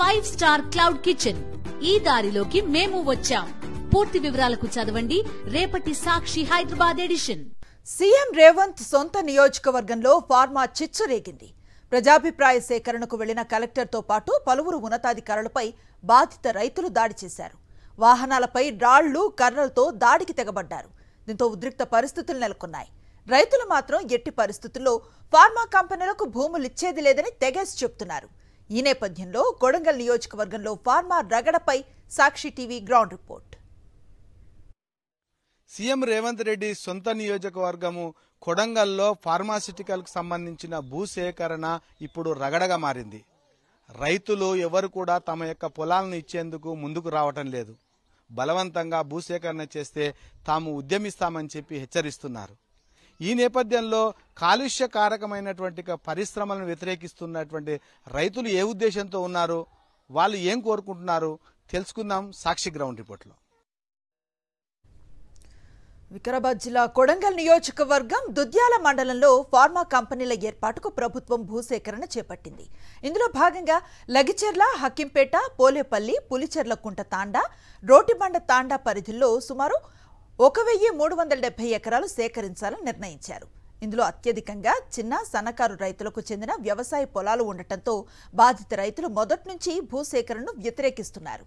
five star cloud kitchen ఈ దారిలోకి మేము వచ్చాం పూర్తి వివరాలకు చదవండి రేపటి సాక్షి హైదరాబాద్ ఎడిషన్ సీఎం రేవంత్ సొంత నియోజకవర్గంలో ఫార్మా చిచ్చరేగింది ప్రజాభిప్రాయ సేకరణకు వెళ్లిన కలెక్టర్తో పాటు పలువురు ఉన్నతాధికారులపై బాధిత రైతులు దాడి చేశారు వాహనాలపై రాళ్లు కర్రలతో దాడికి తెగబడ్డారు దీంతో ఉద్రిక్త పరిస్థితులు నెలకొన్నాయి రైతులు మాత్రం ఎట్టి పరిస్థితుల్లో ఫార్మా కంపెనీలకు భూములిచ్చేది లేదని తెగేసి చెప్తున్నారు ఈ నేపథ్యంలో కొడంగల్ నియోజకవర్గంలో ఫార్మా రగడపై Sakshi TV ground report CM Revanth Reddy సొంత నియోజకవర్గము కొడంగల్లో ఫార్మాసిటికల్కు సంబంధించిన భూసేకరణ ఇప్పుడు రగడగా మారింది రైతులు ఎవరు కూడా తమ యొక్క పొలాలను ఇచ్చేందుకు ముందుకు రావటం లేదు బలవంతంగా భూసేకరణ చేస్తే తాము ఉద్యమిస్తామని చెప్పి హెచ్చరిస్తున్నారు ఈ నేపథ్యంలో కాలుష్యకారకమైనటువంటి పరిశ్రమలను వ్యతిరేకిస్తున్నటువంటి రైతులు ఏ ఉద్దేశంతో ఉన్నారు వాళ్ళు ఏం కోరుకుంటున్నారు తెలుసుకుందాం సాక్షి గ్రౌండ్ రిపోర్ట్లో వికారాబాద్ జిల్లా కొడంగల్ నియోజకవర్గం దుద్యాల మండలంలో ఫార్మా కంపెనీల ఏర్పాటుకు ప్రభుత్వం భూసేకరణ చేపట్టింది ఇందులో భాగంగా లగిచెర్ల హక్కింపేట పోలేపల్లి పులిచెర్ల కుంట తాండా రోటిబండ తాండా పరిధిలో సుమారు ఒక వెయ్యి మూడు వందల డెబ్బై ఎకరాలు సేకరించాలని నిర్ణయించారు ఇందులో అత్యధికంగా చిన్న సన్నకారు రైతులకు చెందిన వ్యవసాయ పొలాలు ఉండటంతో బాధిత రైతులు మొదటి నుంచి భూసేకరణను వ్యతిరేకిస్తున్నారు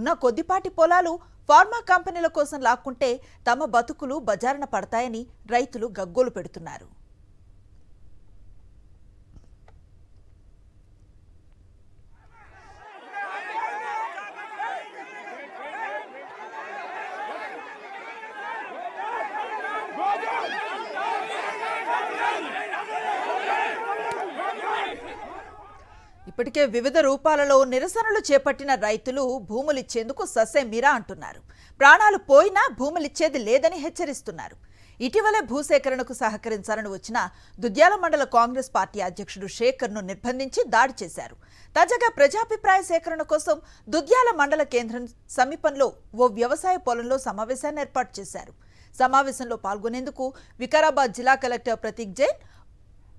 ఉన్న కొద్దిపాటి పొలాలు ఫార్మా కంపెనీల కోసం లాక్కుంటే తమ బతుకులు బజారున పడతాయని రైతులు గగ్గోలు పెడుతున్నారు ఇప్పటికే వివిధ రూపాలలో నిరసనలు చేపట్టిన రైతులు భూములిచ్చేందుకు మీరా అంటున్నారు ప్రాణాలు పోయినా భూములిచ్చేది లేదని హెచ్చరిస్తున్నారు ఇటీవలే భూసేకరణకు సహకరించాలని వచ్చిన దుద్యాల మండల కాంగ్రెస్ పార్టీ అధ్యక్షుడు శేఖర్ను నిర్బంధించి దాడి చేశారు తాజాగా ప్రజాభిప్రాయ సేకరణ కోసం దుద్యాల మండల కేంద్రం సమీపంలో ఓ వ్యవసాయ పొలంలో సమావేశాన్ని ఏర్పాటు చేశారు సమావేశంలో పాల్గొనేందుకు వికారాబాద్ జిల్లా collector Prateek Jain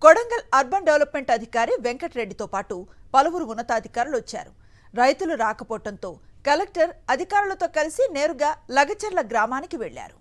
Kodangal urban development అధికారి వెంకటరెడ్డితో పాటు పలువురు ఉన్నతాధికారులు వచ్చారు రైతులు రాకపోవడంతో కలెక్టర్ అధికారులతో కలిసి నేరుగా లగచర్ల గ్రామానికి వెళ్లారు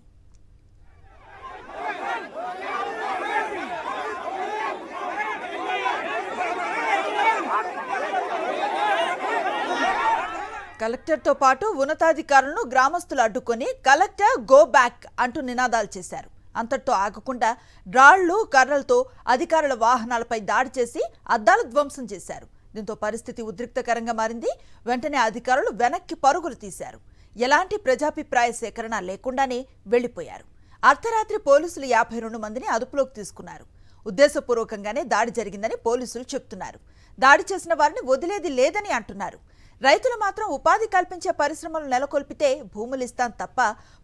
కలెక్టర్తో పాటు ఉన్నతాధికారులను గ్రామస్తులు అడ్డుకొని కలెక్టర్ గో బ్యాక్ అంటూ నినాదాలు చేశారు అంతటితో ఆగకుండా డ్రాళ్లు కర్రలతో అధికారుల వాహనాలపై దాడి చేసి అద్దాలు ధ్వంసం చేశారు దీంతో పరిస్థితి ఉద్రిక్తకరంగా మారింది వెంటనే అధికారులు వెనక్కి పరుగులు తీశారు ఎలాంటి ప్రజాభిప్రాయ సేకరణ లేకుండానే వెళ్లిపోయారు అర్ధరాత్రి పోలీసులు యాభై రెండు మందిని అదుపులోకి తీసుకున్నారు ఉద్దేశపూర్వకంగానే దాడి జరిగిందని పోలీసులు చెప్తున్నారు దాడి చేసిన వారిని వదిలేది లేదని అంటున్నారు రైతులు మాత్రం ఉపాధి కల్పించే పరిశ్రమలు నెలకొల్పితే భూములు ఇస్తాం తప్ప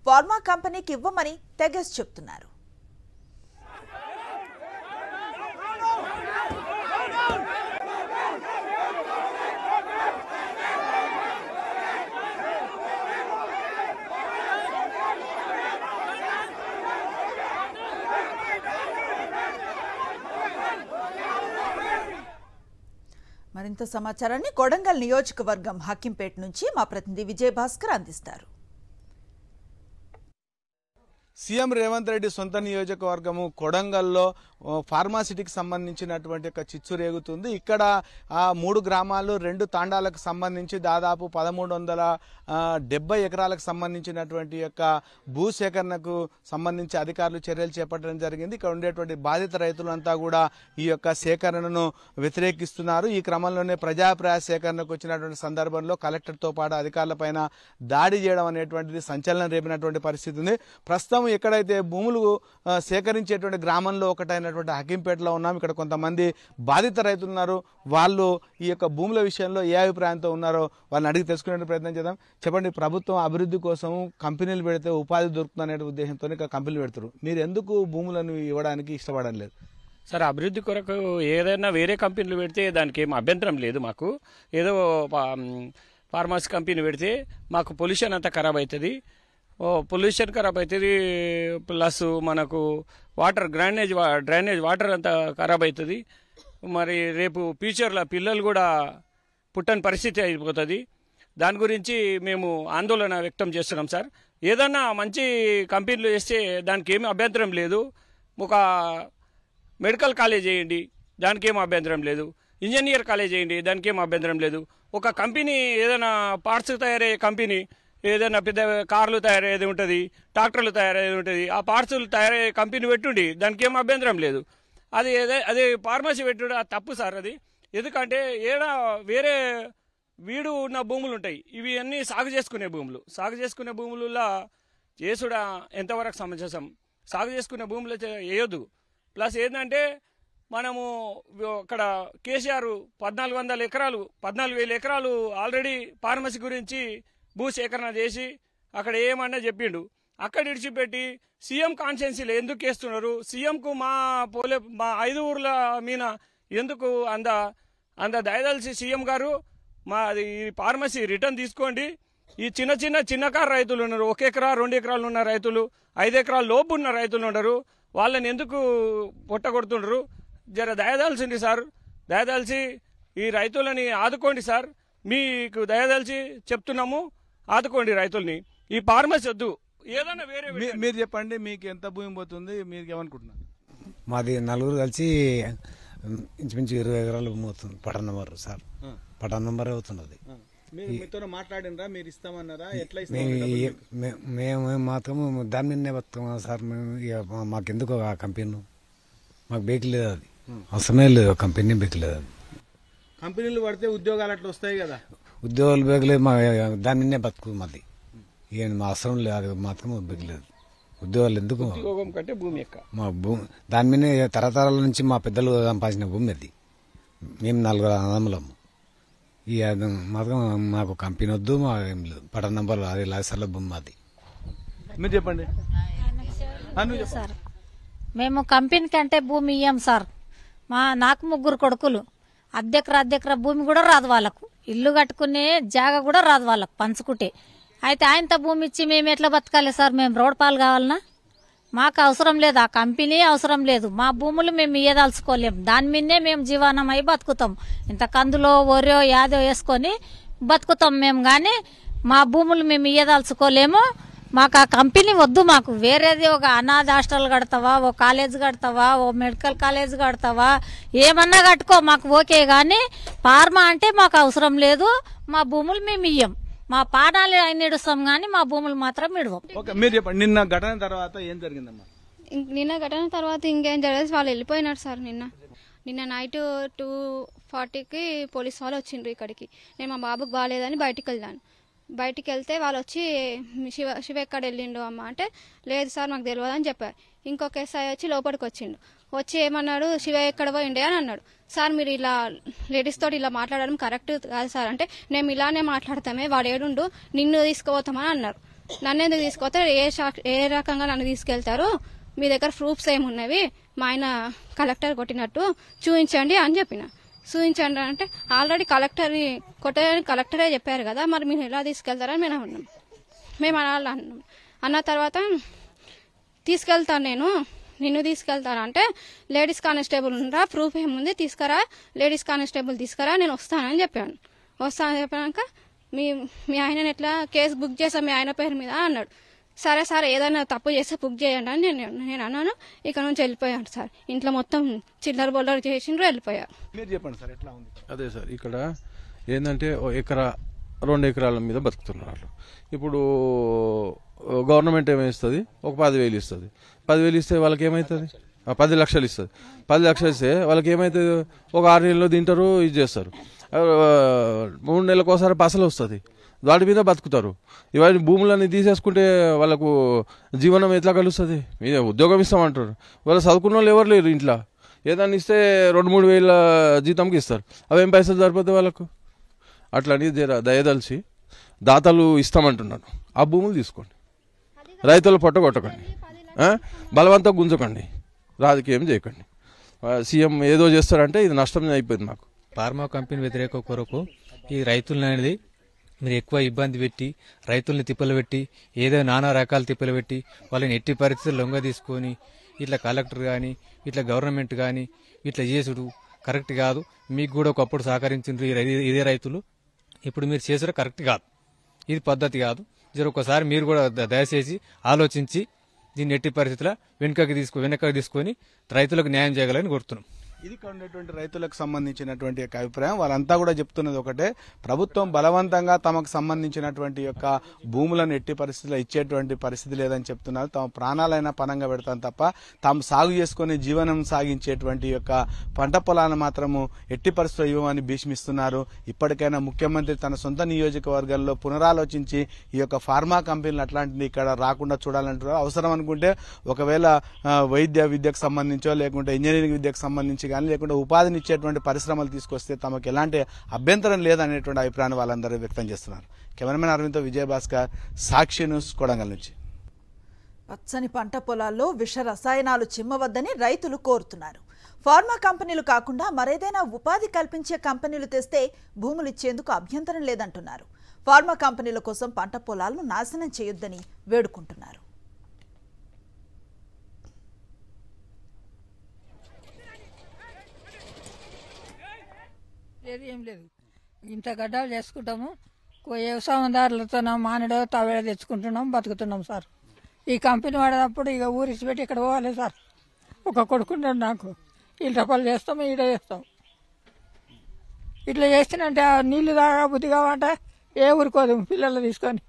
ఫార్మా కంపెనీకి ఇవ్వమని తెగస్ చెప్తున్నారు మరింత సమాచారాన్ని కొడంగల్ నియోజకవర్గం హక్కింపేట నుంచి మా ప్రతినిధి విజయభాస్కర్ అందిస్తారు సీఎం రేవంత్ రెడ్డి సొంత నియోజకవర్గము కొడంగల్లో ఫార్మాసిటీకి సంబంధించినటువంటి ఒక చిచ్చు రేగుతుంది ఇక్కడ ఆ మూడు గ్రామాలు రెండు తాండాలకు సంబంధించి దాదాపు పదమూడు వందల డెబ్బై ఎకరాలకు సంబంధించినటువంటి యొక్క భూసేకరణకు సంబంధించి అధికారులు చర్యలు చేపట్టడం జరిగింది ఇక్కడ ఉండేటువంటి బాధిత రైతులంతా కూడా ఈ యొక్క సేకరణను వ్యతిరేకిస్తున్నారు ఈ క్రమంలోనే ప్రజాప్రాయ సేకరణకు వచ్చినటువంటి సందర్భంలో కలెక్టర్తో పాటు అధికారులపైన దాడి చేయడం అనేటువంటిది సంచలనం రేపినటువంటి పరిస్థితి ఉంది ప్రస్తుతం ఎక్కడైతే భూములు సేకరించేటువంటి గ్రామంలో ఒకటైనటువంటి హకీంపేటలో ఉన్నాం ఇక్కడ కొంతమంది బాధిత రైతులు ఉన్నారు వాళ్ళు ఈ యొక్క భూముల విషయంలో ఏ అభిప్రాయంతో ఉన్నారో వాళ్ళని అడిగి తెలుసుకునే ప్రయత్నం చేద్దాం చెప్పండి ప్రభుత్వం అభివృద్ధి కోసం కంపెనీలు పెడితే ఉపాధి దొరుకుతుంది అనే ఉద్దేశంతో కంపెనీలు పెడతారు మీరు ఎందుకు భూములను ఇవ్వడానికి ఇష్టపడడం లేదు సార్ అభివృద్ధి కొరకు ఏదైనా వేరే కంపెనీలు పెడితే దానికి ఏం అభ్యంతరం లేదు మాకు ఏదో ఫార్మాస్ కంపెనీ పెడితే మాకు పొల్యూషన్ అంతా ఖరాబ్ అవుతుంది పొల్యూషన్ ఖరాబ్ అవుతుంది ప్లస్ మనకు వాటర్ డ్రైనేజ్ డ్రైనేజ్ వాటర్ అంతా ఖరాబ్ అవుతుంది మరి రేపు ఫ్యూచర్లో పిల్లలు కూడా పుట్టని పరిస్థితి అయిపోతుంది దాని గురించి మేము ఆందోళన వ్యక్తం చేస్తున్నాం సార్ ఏదన్నా మంచి కంపెనీలు చేస్తే దానికి ఏమి అభ్యంతరం లేదు ఒక మెడికల్ కాలేజ్ చేయండి దానికి ఏమి అభ్యంతరం లేదు ఇంజనీర్ కాలేజ్ చేయండి దానికి ఏమి అభ్యంతరం లేదు ఒక కంపెనీ ఏదైనా పార్ట్స్ తయారయ్యే కంపెనీ ఏదైనా పెద్ద కార్లు తయారయ్యేది ఉంటుంది ట్రాక్టర్లు తయారయ్యేది ఉంటుంది ఆ పార్సల్ తయారయ్యే కంపెనీ పెట్టుండి దానికి ఏం అభ్యంతరం లేదు అది ఏదే అది ఫార్మసీ పెట్టుడు తప్పు సార్ అది ఎందుకంటే ఏడా వేరే వీడు ఉన్న భూములు ఉంటాయి ఇవి అన్నీ సాగు చేసుకునే భూములు సాగు చేసుకునే భూములలో చేసుడా ఎంతవరకు సమంజసం సాగు చేసుకునే భూములు వేయొద్దు ప్లస్ ఏంటంటే మనము అక్కడ కేసీఆర్ పద్నాలుగు వందల ఎకరాలు పద్నాలుగు వేల ఎకరాలు ఆల్రెడీ ఫార్మసీ గురించి భూసేకరణ చేసి అక్కడ ఏమన్నా చెప్పిండు అక్కడ ఇడిచిపెట్టి సీఎం కాన్షియన్సీలు ఎందుకు వేస్తున్నారు సీఎంకు మా పోలే మా ఐదు ఊర్ల మీద ఎందుకు అంద అంద దయదలిసి సీఎం గారు మా ఈ ఫార్మసీ రిటర్న్ తీసుకోండి ఈ చిన్న చిన్న చిన్నకారు రైతులు ఉన్నారు ఒక ఎకరా రెండు ఎకరాలు ఉన్న రైతులు ఐదు ఎకరాల లోపు ఉన్న రైతులు ఉన్నారు వాళ్ళని ఎందుకు పొట్టగొడుతుండ్రు జర దయదాల్సింది సార్ దయదాల్చి ఈ రైతులని ఆదుకోండి సార్ మీకు దయదాల్చి చెప్తున్నాము ఆదుకోండి రైతుల్ని ఈ ఫార్మర్స్ వద్దు ఏదైనా వేరే మీరు చెప్పండి మీకు ఎంత భూమి పోతుంది మీరు ఏమనుకుంటున్నారు మాది నలుగురు కలిసి ఇంచుమించు ఇరవై ఎకరాలు పోతుంది పట నంబర్ సార్ పట నంబర్ అవుతున్నది మీతో మీరు ఎట్లా మేము మాత్రము దాని మీదనే బతుకున్నాం సార్ మేము మాకెందుకు ఆ కంపెనీ మాకు బేక్ లేదు అది అవసరమే లేదు కంపెనీ బేక్ లేదు అది కంపెనీలు పడితే ఉద్యోగాలు అట్లా వస్తాయి కదా ఉద్యోగాలు బెగలేదు మా నిన్నే బతుకు మాది ఏం మా అవసరం లేదు మాత్రం బెగలేదు ఉద్యోగాలు ఎందుకు భూమి మా భూమి దాని మీద తరతరాల నుంచి మా పెద్దలు సంపాదించిన భూమి అది మేము నలుగురు అన్నములము ఈ మాత్రం మాకు కంపెనీ వద్దు మా ఏం లేదు పట నంబర్ అది లాసర్ల భూమి అది మీరు చెప్పండి సార్ మేము కంపెనీ కంటే భూమి ఇయ్యాం సార్ మా నాకు ముగ్గురు కొడుకులు అద్దెకర అద్దెకర భూమి కూడా రాదు వాళ్ళకు ఇల్లు కట్టుకునే జాగా కూడా రాదు వాళ్ళకు పంచుకుంటే అయితే ఆయనతో భూమి ఇచ్చి మేము ఎట్లా బతకాలి సార్ మేము రోడ్ పాలు కావాలన్నా మాకు అవసరం లేదు ఆ కంపెనీ అవసరం లేదు మా భూములు మేము ఇయ్యదలుచుకోలేము దాని మీదనే మేము జీవనం అయి బతుకుతాం ఇంత కందులో ఒరియో యాదో వేసుకొని బతుకుతాం మేము కానీ మా భూములు మేము ఇయ్యదలుచుకోలేము మాకు ఆ కంపెనీ వద్దు మాకు వేరేది ఒక అనాథ హాస్టల్ కడతావా ఓ కాలేజ్ కడతావా ఓ మెడికల్ కాలేజ్ కడతావా ఏమన్నా కట్టుకో మాకు ఓకే కానీ ఫార్మా అంటే మాకు అవసరం లేదు మా భూములు మేము ఇయ్యం మా పానాలు ఆయన ఇడుస్తాం కానీ మా భూములు మాత్రం ఇడవం మీరు చెప్పండి నిన్న ఘటన తర్వాత ఏం జరిగిందమ్మా నిన్న ఘటన తర్వాత ఇంకేం జరగదు వాళ్ళు వెళ్ళిపోయినారు సార్ నిన్న నిన్న నైట్ టూ ఫార్టీకి పోలీస్ వాళ్ళు వచ్చిండ్రు ఇక్కడికి నేను మా బాబుకి బాగాలేదని బయటకు వెళ్ళాను బయటికి వెళ్తే వాళ్ళు వచ్చి శివ శివ ఎక్కడ వెళ్ళిండు అమ్మ అంటే లేదు సార్ మాకు తెలియదు అని చెప్పారు ఇంకొక ఎస్ఐ వచ్చి లోపలికి వచ్చిండు వచ్చి ఏమన్నాడు శివ ఎక్కడ పోయిండే అని అన్నాడు సార్ మీరు ఇలా లేడీస్ తోటి ఇలా మాట్లాడడం కరెక్ట్ కాదు సార్ అంటే మేము ఇలానే మాట్లాడతామే వాడు ఏడుండు నిన్ను తీసుకుపోతామని అన్నారు నన్ను ఎందుకు తీసుకుపోతే ఏ ఏ రకంగా నన్ను తీసుకెళ్తారు మీ దగ్గర ప్రూఫ్స్ ఏమున్నవి మా ఆయన కలెక్టర్ కొట్టినట్టు చూపించండి అని చెప్పిన సూచించండి అంటే ఆల్రెడీ కలెక్టర్ కొట్టేయని కలెక్టరే చెప్పారు కదా మరి మీరు ఎలా తీసుకెళ్తారని మేము అన్నాం మేము అనాలి అన్నాం అన్న తర్వాత తీసుకెళ్తాను నేను నిన్ను తీసుకెళ్తాను అంటే లేడీస్ కానిస్టేబుల్ ఉండరా ప్రూఫ్ ఏముంది తీసుకురా లేడీస్ కానిస్టేబుల్ తీసుకురా నేను వస్తానని చెప్పాను వస్తానని చెప్పాక మీ మీ ఆయన ఎట్లా కేసు బుక్ చేసాం మీ ఆయన పేరు మీద అన్నాడు సరే సార్ ఏదైనా తప్పు చేస్తే బుక్ చేయండి అని నేను నేను అన్నాను ఇక్కడ నుంచి వెళ్ళిపోయాను సార్ ఇంట్లో మొత్తం చిల్లర బొల్లర చేసిండ్రు వెళ్ళిపోయారు మీరు చెప్పండి సార్ ఎట్లా ఉంది అదే సార్ ఇక్కడ ఏంటంటే ఎకరా రెండు ఎకరాల మీద బతుకుతున్నారు ఇప్పుడు గవర్నమెంట్ ఏమేస్తుంది ఒక పదివేలు ఇస్తుంది పదివేలు ఇస్తే వాళ్ళకి ఏమవుతుంది పది లక్షలు ఇస్తుంది పది లక్షలు ఇస్తే వాళ్ళకి ఏమవుతుంది ఒక ఆరు నెలలు తింటారు ఇది చేస్తారు మూడు నెలలకు ఒకసారి పసలు వస్తుంది వాటి మీద బతుకుతారు ఇవన్నీ భూములన్నీ తీసేసుకుంటే వాళ్ళకు జీవనం ఎట్లా కలుస్తుంది మీద ఉద్యోగం ఇస్తామంటారు వాళ్ళు చదువుకున్న వాళ్ళు ఎవరు లేరు ఇంట్లో ఏదైనా ఇస్తే రెండు మూడు వేల జీతంకి ఇస్తారు అవేం పైసలు సరిపోతాయి వాళ్ళకు అట్లాంటివి దయదలిచి దాతలు ఇస్తామంటున్నాను ఆ భూములు తీసుకోండి రైతులు కొట్టకండి బలవంతం గుంజకండి రాజకీయం చేయకండి సీఎం ఏదో చేస్తారంటే ఇది నష్టం అయిపోయింది మాకు ఫార్మా కంపెనీ వ్యతిరేక కొరకు ఈ రైతులు అనేది మీరు ఎక్కువ ఇబ్బంది పెట్టి రైతుల్ని తిప్పలు పెట్టి ఏదో నానా రకాల తిప్పలు పెట్టి వాళ్ళని ఎట్టి పరిస్థితులు లొంగ తీసుకొని ఇట్లా కలెక్టర్ కానీ ఇట్లా గవర్నమెంట్ కానీ ఇట్లా చేసుడు కరెక్ట్ కాదు మీకు కూడా ఒకప్పుడు సహకరించిండ్రు ఇదే రైతులు ఇప్పుడు మీరు చేసారు కరెక్ట్ కాదు ఇది పద్ధతి కాదు జర ఒకసారి మీరు కూడా దయచేసి ఆలోచించి దీన్ని ఎట్టి పరిస్థితుల వెనుకకి తీసుకు వెనకకి తీసుకొని రైతులకు న్యాయం చేయగలని కోరుతున్నాం ఇది ఉండేటువంటి రైతులకు సంబంధించినటువంటి యొక్క అభిప్రాయం వాళ్ళంతా కూడా చెప్తున్నది ఒకటే ప్రభుత్వం బలవంతంగా తమకు సంబంధించినటువంటి యొక్క భూములను ఎట్టి పరిస్థితుల్లో ఇచ్చేటువంటి పరిస్థితి లేదని చెప్తున్నారు తమ ప్రాణాలైనా పనంగా పెడతాం తప్ప తాము సాగు చేసుకుని జీవనం సాగించేటువంటి యొక్క పంట పొలాన్ని మాత్రము ఎట్టి పరిస్థితులు ఇవ్వమని భీష్మిస్తున్నారు ఇప్పటికైనా ముఖ్యమంత్రి తన సొంత నియోజకవర్గంలో పునరాలోచించి ఈ యొక్క ఫార్మా కంపెనీలు అట్లాంటిది ఇక్కడ రాకుండా చూడాలంటున్నారు అవసరం అనుకుంటే ఒకవేళ వైద్య విద్యకు సంబంధించో లేకుంటే ఇంజనీరింగ్ విద్యకు సంబంధించి కానీ లేకుంటే ఉపాధిని పరిశ్రమలు తీసుకొస్తే తమకు ఎలాంటి అభ్యంతరం లేదనేటువంటి అభిప్రాయాన్ని వాళ్ళందరూ వ్యక్తం చేస్తున్నారు కెమెరామెన్ అరవింద్ విజయభాస్కర్ సాక్షి న్యూస్ కొడంగల్ నుంచి పచ్చని పంట పొలాల్లో విష రసాయనాలు చిమ్మవద్దని రైతులు కోరుతున్నారు ఫార్మా కంపెనీలు కాకుండా మరేదైనా ఉపాధి కల్పించే కంపెనీలు తెస్తే భూములు ఇచ్చేందుకు అభ్యంతరం లేదంటున్నారు ఫార్మా కంపెనీల కోసం పంట పొలాలను నాశనం చేయొద్దని వేడుకుంటున్నారు లేదు ఏం లేదు ఇంత గడ్డాలు చేసుకుంటాము వ్యవసాయదారులతో మానడో తవేడ తెచ్చుకుంటున్నాం బతుకుతున్నాం సార్ ఈ కంపెనీ వాడేటప్పుడు ఇక ఊరిసి పెట్టి ఇక్కడ పోవాలి సార్ ఒక కొడుకున్నాడు నాకు ఈ డబ్బలు చేస్తాము ఈడ చేస్తాం ఇట్లా చేస్తానంటే నీళ్లు తాగా బుద్ధి కావాలంటే ఏ ఊరుకోదు పిల్లలు తీసుకొని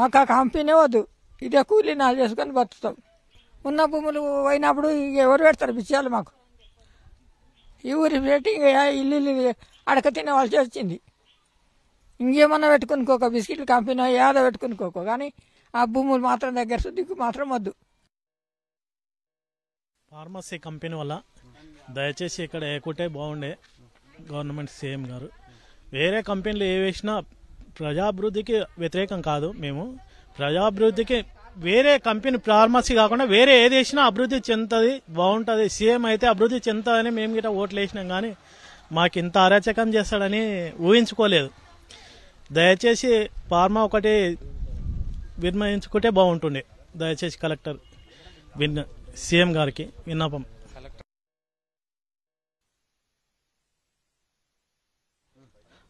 మాకు ఆ కంపెనీ వద్దు ఇదే కూలీ నాలుగు చేసుకొని బతుకుతాం ఉన్న భూములు పోయినప్పుడు ఎవరు పెడతారు విషయాలు మాకు ఊరి రేటింగ్ ఇల్లు అడక వాళ్ళు వచ్చింది ఇంకేమన్నా పెట్టుకునుకోక బిస్కెట్లు కంపెనీ ఏదో పెట్టుకునుకోకో కానీ ఆ భూములు మాత్రం దగ్గర శుద్ధికి మాత్రం వద్దు ఫార్మసీ కంపెనీ వల్ల దయచేసి ఇక్కడ ఏకుంటే బాగుండే గవర్నమెంట్ సీఎం గారు వేరే కంపెనీలు ఏ వేసినా ప్రజాభివృద్ధికి వ్యతిరేకం కాదు మేము ప్రజాభివృద్ధికి వేరే కంపెనీ ఫార్మసీ కాకుండా వేరే ఏది వేసినా అభివృద్ధి చెందుతుంది బాగుంటుంది సీఎం అయితే అభివృద్ధి చెందుతుందని మేము గిట్ట ఓట్లు వేసినాం కానీ మాకు ఇంత అరాచకం చేస్తాడని ఊహించుకోలేదు దయచేసి ఫార్మా ఒకటి విన్మయించుకుంటే బాగుంటుండే దయచేసి కలెక్టర్ విన్న సీఎం గారికి విన్నపం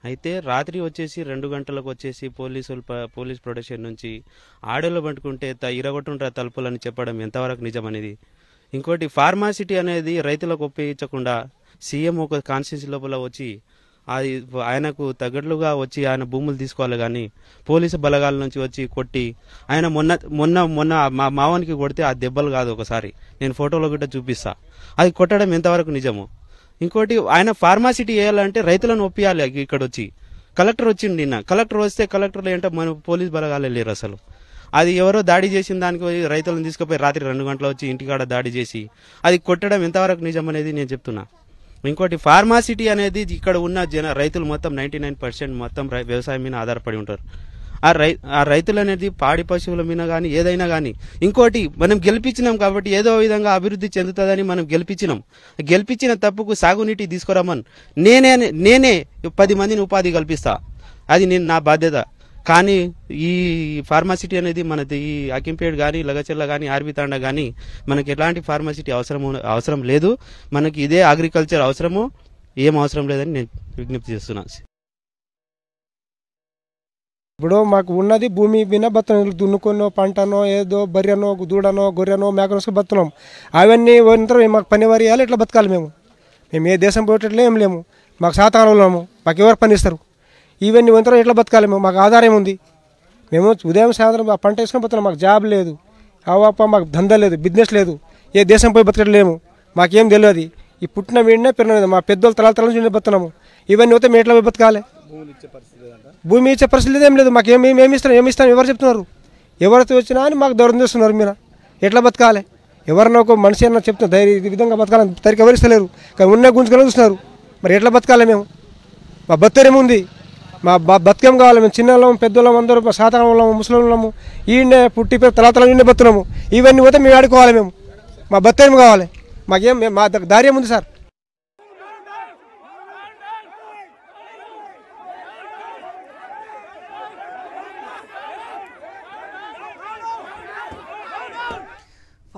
అయితే రాత్రి వచ్చేసి రెండు గంటలకు వచ్చేసి పోలీసులు పోలీస్ ప్రొటెక్షన్ నుంచి ఆడోళ్ళు పట్టుకుంటే ఇరగొట్టుంటారు తలుపులని చెప్పడం ఎంతవరకు నిజమనేది ఇంకోటి ఫార్మాసిటీ అనేది రైతులకు ఒప్పించకుండా సీఎం ఒక కాన్స్టిట్యూన్సీ లోపల వచ్చి అది ఆయనకు తగ్గట్లుగా వచ్చి ఆయన భూములు తీసుకోవాలి కానీ పోలీసు బలగాల నుంచి వచ్చి కొట్టి ఆయన మొన్న మొన్న మొన్న మా మావానికి కొడితే ఆ దెబ్బలు కాదు ఒకసారి నేను ఫోటోలో కూడా చూపిస్తా అది కొట్టడం ఎంతవరకు నిజము ఇంకోటి ఆయన ఫార్మాసిటీ చేయాలంటే రైతులను ఒప్పియాలి ఇక్కడ వచ్చి కలెక్టర్ వచ్చింది నిన్న కలెక్టర్ వస్తే కలెక్టర్లు ఏంటో మన పోలీస్ బలగాలే లేరు అసలు అది ఎవరో దాడి చేసిన దానికి రైతులను తీసుకుపోయి రాత్రి రెండు గంటలు వచ్చి ఇంటికాడ దాడి చేసి అది కొట్టడం ఎంతవరకు నిజం అనేది నేను చెప్తున్నా ఇంకోటి ఫార్మాసిటీ అనేది ఇక్కడ ఉన్న జన రైతులు మొత్తం నైంటీ నైన్ పర్సెంట్ మొత్తం వ్యవసాయం మీద ఆధారపడి ఉంటారు ఆ రై ఆ రైతులు అనేది పాడి పశువుల మీద కానీ ఏదైనా కానీ ఇంకోటి మనం గెలిపించినాం కాబట్టి ఏదో విధంగా అభివృద్ధి చెందుతుందని మనం గెలిపించినాం గెలిపించిన తప్పుకు సాగునీటి తీసుకురామని నేనే నేనే పది మందిని ఉపాధి కల్పిస్తా అది నేను నా బాధ్యత కానీ ఈ ఫార్మాసిటీ అనేది మనది ఈ అకింపేడ్ కానీ లగచెల్ల కానీ ఆర్బితాండ కానీ మనకి ఎలాంటి ఫార్మాసిటీ అవసరం అవసరం లేదు మనకి ఇదే అగ్రికల్చర్ అవసరము ఏం అవసరం లేదని నేను విజ్ఞప్తి చేస్తున్నాను ఇప్పుడు మాకు ఉన్నది భూమి మీద బతున్నాం దున్నుకున్నో పంటనో ఏదో బర్రెనో దూడనో గొర్రెనో మేకనో బతున్నాం అవన్నీ పోయినంతరం మాకు పని వారి వేయాలి ఇట్లా బతకాలి మేము మేము ఏ దేశం పోయేటట్లు ఏం లేము మాకు శాతకాలంలోము మాకు ఎవరు పనిస్తారు ఇవన్నీ ఉంటారు ఇట్లా బతకాలి మేము మాకు ఆధారం ఉంది మేము ఉదయం సాయంత్రం ఆ పంట వేసుకొని పోతున్నాం మాకు జాబ్ లేదు అవ్వప్ప మాకు దందా లేదు బిజినెస్ లేదు ఏ దేశం పోయి బతకట్లేము మాకేం తెలియదు ఈ పుట్టిన వీడినే పెరిగినది మా పెద్దోళ్ళు తలాల తరాల నుంచి బతున్నాము ఇవన్నీ పోతే మేము ఎట్లా బతకాలి భూమి ఇచ్చే పరిస్థితి ఏం లేదు మాకు ఏమి ఏమి ఇస్తాం ఏమి ఇస్తాను ఎవరు చెప్తున్నారు ఎవరైతే వచ్చినా అని మాకు దూరం చేస్తున్నారు మీరు ఎట్లా బతకాలి ఎవరన్నా ఒక మనిషి అన్న చెప్తున్నారు ధైర్య ఈ విధంగా బతకాలని తరికి ఎవరు ఇస్తలేరు కానీ ఉన్న గుంజుకొని చూస్తున్నారు మరి ఎట్లా బతకాలి మేము మా ఉంది మా బతికేం కావాలి మేము చిన్నలం పెద్దలం అందరూ ముస్లిం ఉన్నాము ఈయనే పుట్టి తలాతల ఈయనే బతున్నాము ఇవన్నీ పోతే మేము ఆడుకోవాలి మేము మా బత్తేం కావాలి మాకేం మా దారి ఉంది సార్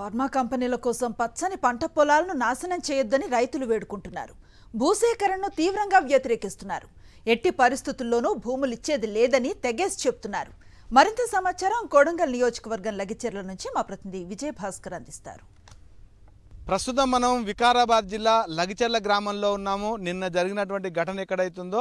ఫార్మా కంపెనీల కోసం పచ్చని పంట పొలాలను నాశనం చేయొద్దని రైతులు వేడుకుంటున్నారు భూసేకరణను తీవ్రంగా వ్యతిరేకిస్తున్నారు ఎట్టి పరిస్థితుల్లోనూ భూములు ఇచ్చేది లేదని తెగేసి చెప్తున్నారు మరింత సమాచారం కోడంగల్ నియోజకవర్గం లగిచేర్ల నుంచి మా ప్రతినిధి విజయభాస్కర్ అందిస్తారు ప్రస్తుతం మనం వికారాబాద్ జిల్లా లగిచెర్ల గ్రామంలో ఉన్నాము నిన్న జరిగినటువంటి ఘటన ఎక్కడైతుందో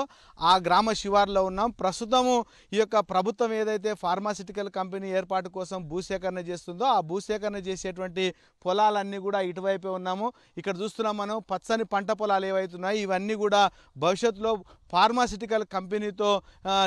ఆ గ్రామ శివార్లో ఉన్నాం ప్రస్తుతము ఈ యొక్క ప్రభుత్వం ఏదైతే ఫార్మాసిటికల్ కంపెనీ ఏర్పాటు కోసం భూసేకరణ చేస్తుందో ఆ భూసేకరణ చేసేటువంటి పొలాలన్నీ కూడా ఇటువైపే ఉన్నాము ఇక్కడ చూస్తున్నాం మనం పచ్చని పంట పొలాలు ఏవైతున్నాయి ఇవన్నీ కూడా భవిష్యత్తులో ఫార్మాసిటికల్ కంపెనీతో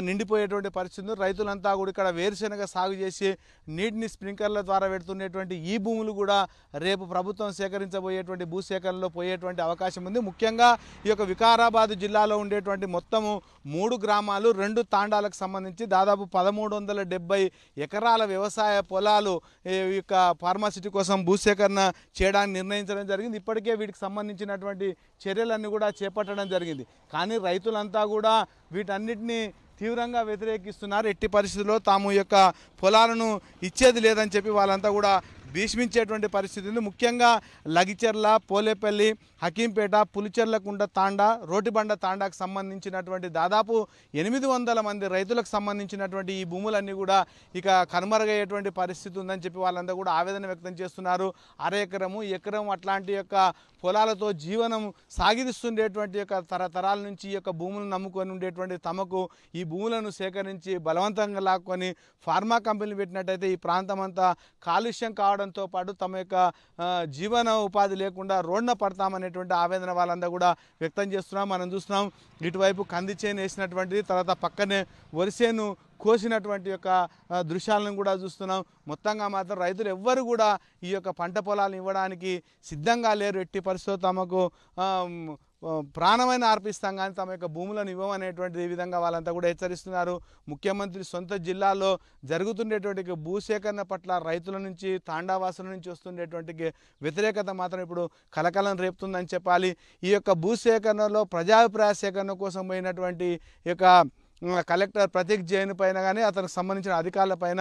నిండిపోయేటువంటి పరిస్థితి రైతులంతా కూడా ఇక్కడ వేరుశెనగ సాగు చేసి నీటిని స్ప్రింక్లర్ల ద్వారా పెడుతున్నటువంటి ఈ భూములు కూడా రేపు ప్రభుత్వం సేకరించి నిర్వహించబోయేటువంటి భూసేకరణలో పోయేటువంటి అవకాశం ఉంది ముఖ్యంగా ఈ యొక్క వికారాబాద్ జిల్లాలో ఉండేటువంటి మొత్తము మూడు గ్రామాలు రెండు తాండాలకు సంబంధించి దాదాపు పదమూడు వందల ఎకరాల వ్యవసాయ పొలాలు ఈ యొక్క ఫార్మాసిటీ కోసం భూసేకరణ చేయడానికి నిర్ణయించడం జరిగింది ఇప్పటికే వీటికి సంబంధించినటువంటి చర్యలన్నీ కూడా చేపట్టడం జరిగింది కానీ రైతులంతా కూడా వీటన్నిటినీ తీవ్రంగా వ్యతిరేకిస్తున్నారు ఎట్టి పరిస్థితుల్లో తాము యొక్క పొలాలను ఇచ్చేది లేదని చెప్పి వాళ్ళంతా కూడా భీష్మించేటువంటి పరిస్థితి ఉంది ముఖ్యంగా లగిచెర్ల పోలేపల్లి హకీంపేట పులిచెర్లకుండ తాండా రోటిబండ తాండాకు సంబంధించినటువంటి దాదాపు ఎనిమిది వందల మంది రైతులకు సంబంధించినటువంటి ఈ భూములన్నీ కూడా ఇక కనుమరుగయ్యేటువంటి పరిస్థితి ఉందని చెప్పి వాళ్ళందరూ కూడా ఆవేదన వ్యక్తం చేస్తున్నారు అర ఎకరము ఎకరం అట్లాంటి యొక్క పొలాలతో జీవనం సాగిస్తుండేటువంటి యొక్క తరతరాల నుంచి ఈ యొక్క భూములను నమ్ముకొని ఉండేటువంటి తమకు ఈ భూములను సేకరించి బలవంతంగా లాక్కొని ఫార్మా కంపెనీలు పెట్టినట్టయితే ఈ ప్రాంతం అంతా కాలుష్యం కావడం కావడంతో పాటు తమ యొక్క జీవన ఉపాధి లేకుండా రోడ్న పడతామనేటువంటి ఆవేదన వాళ్ళందరూ కూడా వ్యక్తం చేస్తున్నాం మనం చూస్తున్నాం ఇటువైపు కంది చేను వేసినటువంటిది తర్వాత పక్కనే వరిసేను కోసినటువంటి యొక్క దృశ్యాలను కూడా చూస్తున్నాం మొత్తంగా మాత్రం రైతులు ఎవ్వరు కూడా ఈ యొక్క పంట పొలాలను ఇవ్వడానికి సిద్ధంగా లేరు ఎట్టి పరిస్థితులు తమకు ప్రాణమైన అర్పిస్తాం కానీ తమ యొక్క భూములను ఇవ్వమనేటువంటిది ఈ విధంగా వాళ్ళంతా కూడా హెచ్చరిస్తున్నారు ముఖ్యమంత్రి సొంత జిల్లాలో జరుగుతుండేటువంటి భూసేకరణ పట్ల రైతుల నుంచి తాండావాసుల నుంచి వస్తుండేటువంటి వ్యతిరేకత మాత్రం ఇప్పుడు కలకలం రేపుతుందని చెప్పాలి ఈ యొక్క భూసేకరణలో ప్రజాభిప్రాయ సేకరణ కోసం పోయినటువంటి యొక్క కలెక్టర్ ప్రతీక్ జైన్ పైన కానీ అతనికి సంబంధించిన అధికారుల పైన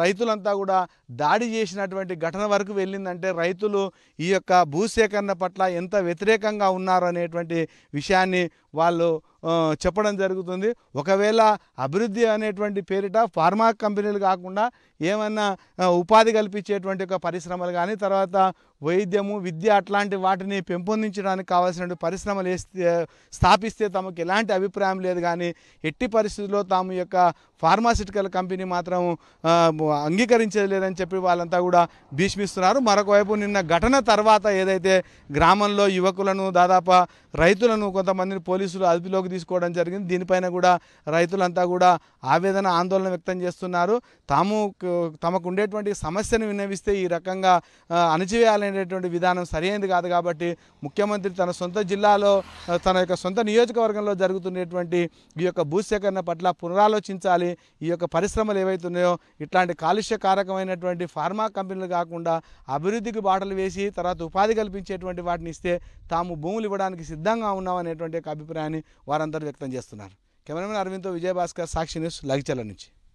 రైతులంతా కూడా దాడి చేసినటువంటి ఘటన వరకు వెళ్ళిందంటే రైతులు ఈ యొక్క భూసేకరణ పట్ల ఎంత వ్యతిరేకంగా ఉన్నారు అనేటువంటి విషయాన్ని వాళ్ళు చెప్పడం జరుగుతుంది ఒకవేళ అభివృద్ధి అనేటువంటి పేరిట ఫార్మా కంపెనీలు కాకుండా ఏమన్నా ఉపాధి కల్పించేటువంటి ఒక పరిశ్రమలు కానీ తర్వాత వైద్యము విద్య అట్లాంటి వాటిని పెంపొందించడానికి కావాల్సిన పరిశ్రమలు స్థాపిస్తే తమకు ఎలాంటి అభిప్రాయం లేదు కానీ ఎట్టి పరిస్థితుల్లో తాము యొక్క ఫార్మాసిటికల్ కంపెనీ మాత్రం అంగీకరించలేదని చెప్పి వాళ్ళంతా కూడా భీష్మిస్తున్నారు మరొక వైపు నిన్న ఘటన తర్వాత ఏదైతే గ్రామంలో యువకులను దాదాపు రైతులను కొంతమందిని పోలీసులు అదుపులోకి తీసుకోవడం జరిగింది దీనిపైన కూడా రైతులంతా కూడా ఆవేదన ఆందోళన వ్యక్తం చేస్తున్నారు తాము తమకు ఉండేటువంటి సమస్యను విన్నవిస్తే ఈ రకంగా అణచివేయాలనేటువంటి విధానం సరైనది కాదు కాబట్టి ముఖ్యమంత్రి తన సొంత జిల్లాలో తన యొక్క సొంత నియోజకవర్గంలో జరుగుతున్నటువంటి ఈ యొక్క భూసేకరణ పట్ల పునరాలోచించాలి మరి ఈ యొక్క పరిశ్రమలు ఏవైతున్నాయో ఇట్లాంటి కాలుష్య కారకమైనటువంటి ఫార్మా కంపెనీలు కాకుండా అభివృద్ధికి బాటలు వేసి తర్వాత ఉపాధి కల్పించేటువంటి వాటిని ఇస్తే తాము భూములు ఇవ్వడానికి సిద్ధంగా ఉన్నామనేటువంటి అభిప్రాయాన్ని వారందరూ వ్యక్తం చేస్తున్నారు కెమెరామెన్ అరవింద్తో విజయభాస్కర్ సాక్షి న్యూస్ లగిచల నుంచి